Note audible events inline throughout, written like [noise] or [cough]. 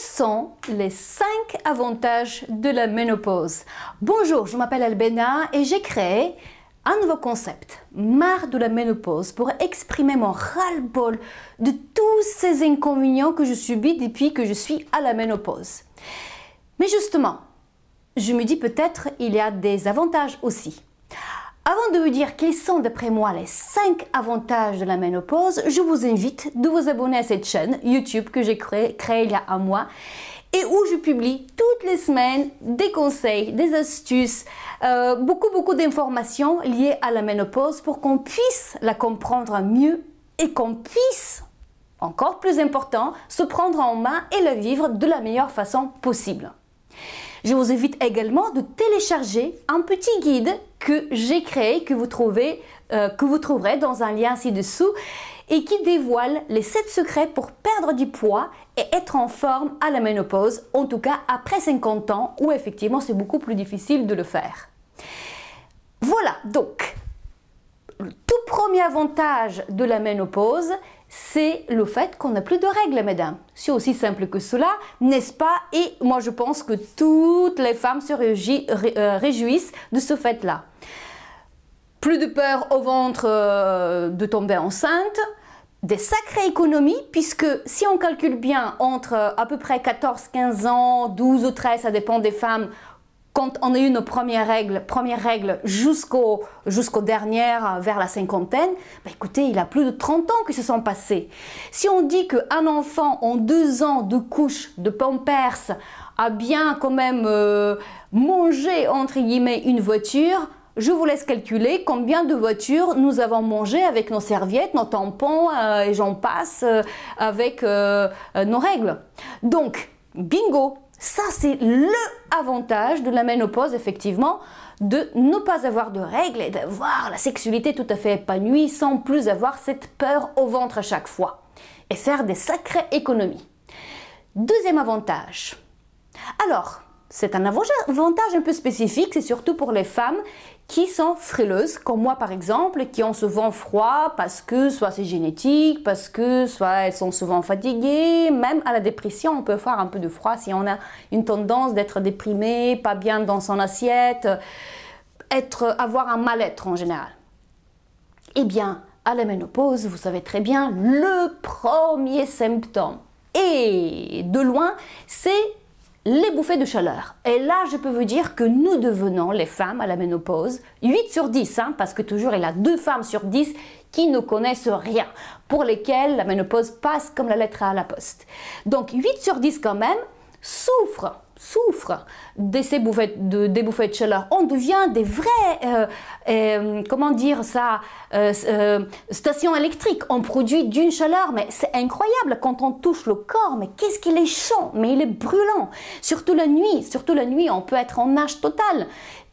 sont les 5 avantages de la ménopause Bonjour, je m'appelle Albena et j'ai créé un nouveau concept, marre de la ménopause, pour exprimer mon ras-le-bol de tous ces inconvénients que je subis depuis que je suis à la ménopause. Mais justement, je me dis peut-être il y a des avantages aussi. Avant de vous dire quels sont d'après moi les 5 avantages de la ménopause, je vous invite de vous abonner à cette chaîne YouTube que j'ai créée il y a un mois et où je publie toutes les semaines des conseils, des astuces, euh, beaucoup beaucoup d'informations liées à la ménopause pour qu'on puisse la comprendre mieux et qu'on puisse, encore plus important, se prendre en main et la vivre de la meilleure façon possible. Je vous invite également de télécharger un petit guide que j'ai créé, que vous, euh, que vous trouverez dans un lien ci-dessous et qui dévoile les 7 secrets pour perdre du poids et être en forme à la ménopause, en tout cas après 50 ans où effectivement c'est beaucoup plus difficile de le faire. Voilà donc le tout premier avantage de la ménopause, c'est le fait qu'on n'a plus de règles, mesdames. C'est aussi simple que cela, n'est-ce pas Et moi, je pense que toutes les femmes se euh, réjouissent de ce fait-là. Plus de peur au ventre euh, de tomber enceinte, des sacrées économies, puisque si on calcule bien, entre euh, à peu près 14, 15 ans, 12 ou 13, ça dépend des femmes, quand on a eu nos premières règles, premières règles jusqu'aux dernières, euh, vers la cinquantaine, bah écoutez, il a plus de 30 ans qui se sont passés. Si on dit qu'un enfant en deux ans de couche de pampers a bien quand même euh, mangé, entre guillemets, une voiture, je vous laisse calculer combien de voitures nous avons mangé avec nos serviettes, nos tampons euh, et j'en passe avec nos règles. Donc, bingo ça, c'est le avantage de la ménopause, effectivement, de ne pas avoir de règles et d'avoir la sexualité tout à fait épanouie sans plus avoir cette peur au ventre à chaque fois. Et faire des sacrées économies. Deuxième avantage. Alors, c'est un avantage un peu spécifique, c'est surtout pour les femmes qui sont frileuses, comme moi par exemple, qui ont souvent froid parce que soit c'est génétique, parce que soit elles sont souvent fatiguées, même à la dépression, on peut avoir un peu de froid si on a une tendance d'être déprimé, pas bien dans son assiette, être, avoir un mal-être en général. Eh bien, à la ménopause, vous savez très bien, le premier symptôme, et de loin, c'est les bouffées de chaleur. Et là, je peux vous dire que nous devenons, les femmes à la ménopause, 8 sur 10, hein, parce que toujours il y a 2 femmes sur 10 qui ne connaissent rien, pour lesquelles la ménopause passe comme la lettre à la poste. Donc 8 sur 10 quand même souffrent souffre de, des bouffées de chaleur. On devient des vrais, euh, euh, comment dire ça, euh, stations électriques. On produit d'une chaleur, mais c'est incroyable quand on touche le corps. Mais qu'est-ce qu'il est chaud, mais il est brûlant. Surtout la nuit, surtout la nuit, on peut être en âge total.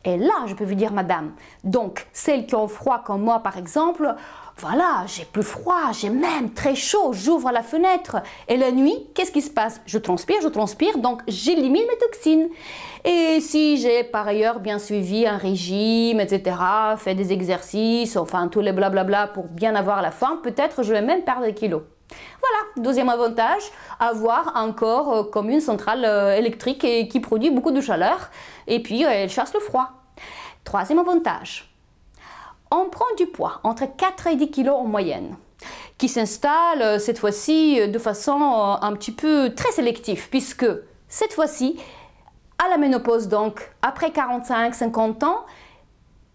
Et là, je peux vous dire, madame, donc celles qui ont froid comme moi, par exemple, voilà, j'ai plus froid, j'ai même très chaud, j'ouvre la fenêtre. Et la nuit, qu'est-ce qui se passe Je transpire, je transpire, donc j'élimine mes toxines. Et si j'ai par ailleurs bien suivi un régime, etc., fait des exercices, enfin tous les blablabla pour bien avoir la forme, peut-être je vais même perdre des kilos. Voilà, deuxième avantage, avoir un corps euh, comme une centrale euh, électrique et qui produit beaucoup de chaleur et puis euh, elle chasse le froid. Troisième avantage, on prend du poids, entre 4 et 10 kilos en moyenne, qui s'installe euh, cette fois-ci euh, de façon euh, un petit peu très sélective, puisque cette fois-ci, à la ménopause, donc après 45-50 ans,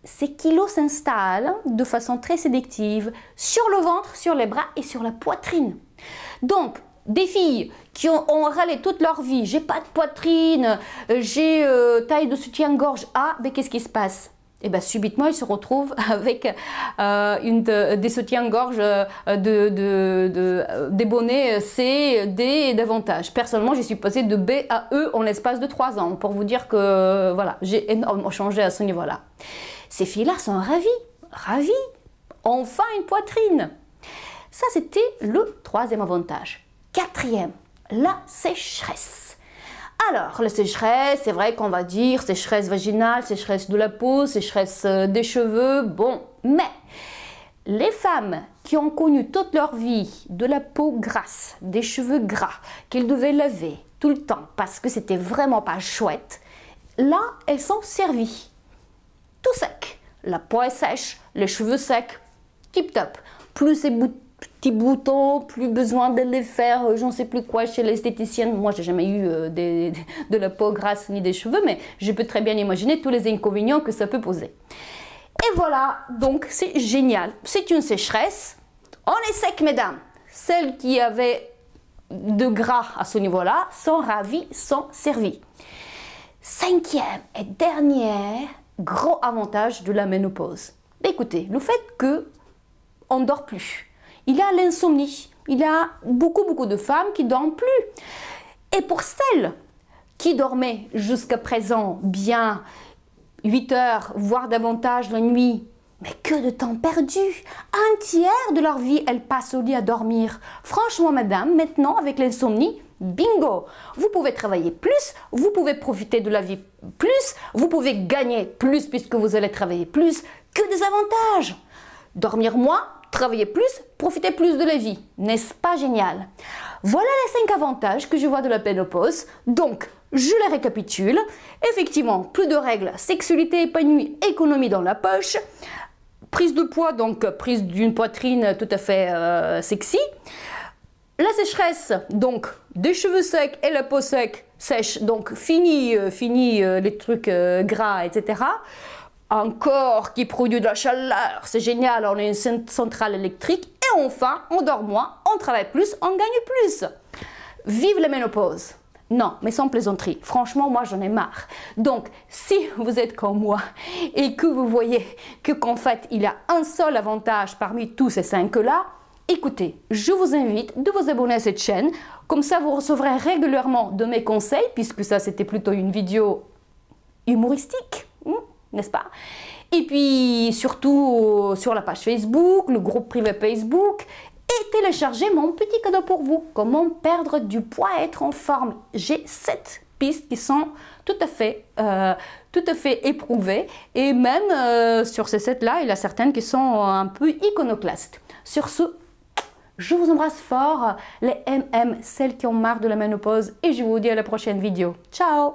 ces kilos s'installent de façon très sélective sur le ventre, sur les bras et sur la poitrine. Donc, des filles qui ont, râlé toute leur vie, j'ai pas de poitrine, j'ai taille de soutien-gorge, A, mais qu'est-ce qui se passe et eh bien subitement ils se retrouvent [laughs] avec euh, des soutiens-gorge euh, de, euh, des bonnets C, D davantage. Personnellement, j'y suis passée de B à E en l'espace de trois ans pour vous dire que voilà, j'ai énormément changé à ce niveau-là. Ces filles-là sont ravies, ravies, enfin une poitrine. Ça, c'était le troisième avantage. Quatrième, la sécheresse. Alors, la sécheresse, c'est vrai qu'on va dire sécheresse vaginale, sécheresse de la peau, sécheresse euh, des cheveux, bon, mais les femmes qui ont connu toute leur vie de la peau grasse, des cheveux gras, qu'elles devaient laver tout le temps parce que c'était vraiment pas chouette, là, elles sont servies. Tout sec. La peau est sèche, les cheveux secs, tip top. Plus ces bouts boutons, plus besoin de les faire, euh, j'en sais plus quoi chez l'esthéticienne. Moi, j'ai jamais eu euh, [laughs] de la peau grasse ni des cheveux, mais je peux très bien imaginer tous les inconvénients que ça peut poser. Et voilà, donc c'est génial. C'est une sécheresse. On est sec, mesdames. Celles qui avaient de gras à ce niveau-là sont ravies, sont servies. Cinquième et dernier gros avantage de la ménopause. Écoutez, le fait que on dort plus il y a l'insomnie. Il y a beaucoup, beaucoup de femmes qui dorment plus. Et pour celles qui dormaient jusqu'à présent bien 8 heures, voire davantage la nuit, mais que de temps perdu Un tiers de leur vie, elles passent au lit à dormir. Franchement, madame, maintenant, avec l'insomnie, bingo Vous pouvez travailler plus, vous pouvez profiter de la vie plus, vous pouvez gagner plus puisque vous allez travailler plus, que des avantages Dormir moins, travailler plus, profiter plus de la vie. N'est-ce pas génial Voilà les 5 avantages que je vois de la pénopause. Donc, je les récapitule. Effectivement, plus de règles, sexualité épanouie, économie dans la poche, prise de poids, donc prise d'une poitrine tout à fait euh, sexy. La sécheresse, donc des cheveux secs et la peau sec, sèche, donc fini, euh, fini euh, les trucs gras, etc un corps qui produit de la chaleur, c'est génial, on a une centrale électrique, et enfin, on dort moins, on travaille plus, on gagne plus. Vive la ménopause non, mais sans plaisanterie. Franchement, moi, j'en ai marre. Donc, si vous êtes comme moi et que vous voyez que qu'en fait, il y a un seul avantage parmi tous ces cinq-là, écoutez, je vous invite de vous abonner à cette chaîne. Comme ça, vous recevrez régulièrement de mes conseils, puisque ça, c'était plutôt une vidéo humoristique n'est-ce pas Et puis surtout euh, sur la page Facebook, le groupe privé Facebook et télécharger mon petit cadeau pour vous. Comment perdre du poids et être en forme. J'ai 7 pistes qui sont tout à fait, euh, tout à fait éprouvées. Et même euh, sur ces 7-là, il y a certaines qui sont un peu iconoclastes. Sur ce, je vous embrasse fort, les MM, celles qui ont marre de la ménopause, et je vous dis à la prochaine vidéo. Ciao